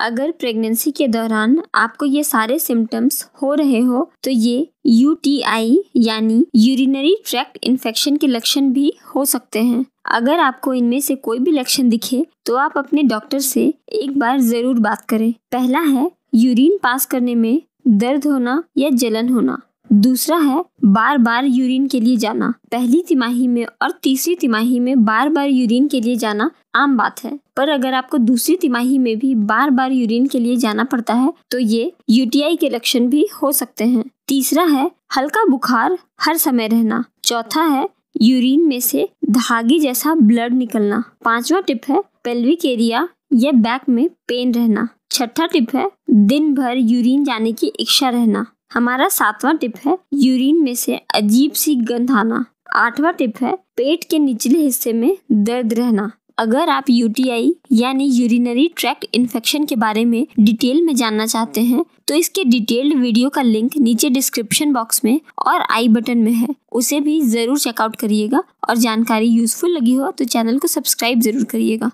अगर प्रेगनेंसी के दौरान आपको ये सारे सिम्टम्स हो रहे हो तो ये यू यानी यूरिनरी ट्रैक्ट इन्फेक्शन के लक्षण भी हो सकते हैं अगर आपको इनमें से कोई भी लक्षण दिखे तो आप अपने डॉक्टर से एक बार ज़रूर बात करें पहला है यूरिन पास करने में दर्द होना या जलन होना दूसरा है बार बार यूरिन के लिए जाना पहली तिमाही में और तीसरी तिमाही में बार बार यूरिन के लिए जाना आम बात है पर अगर आपको दूसरी तिमाही में भी बार बार यूरिन के लिए जाना पड़ता है तो ये यूटीआई के लक्षण भी हो सकते हैं तीसरा है हल्का बुखार हर समय रहना चौथा है यूरिन में से धागे जैसा ब्लड निकलना पांचवा टिप है पेल्विक एरिया या बैक में पेन रहना छठा टिप है दिन भर यूरिन जाने की इच्छा रहना हमारा सातवां टिप है यूरिन में से अजीब सी गंध आना आठवां टिप है पेट के निचले हिस्से में दर्द रहना अगर आप यूटीआई यानी यूरिनरी ट्रैक इन्फेक्शन के बारे में डिटेल में जानना चाहते हैं तो इसके डिटेल्ड वीडियो का लिंक नीचे डिस्क्रिप्शन बॉक्स में और आई बटन में है उसे भी ज़रूर चेकआउट करिएगा और जानकारी यूजफुल लगी हो तो चैनल को सब्सक्राइब ज़रूर करिएगा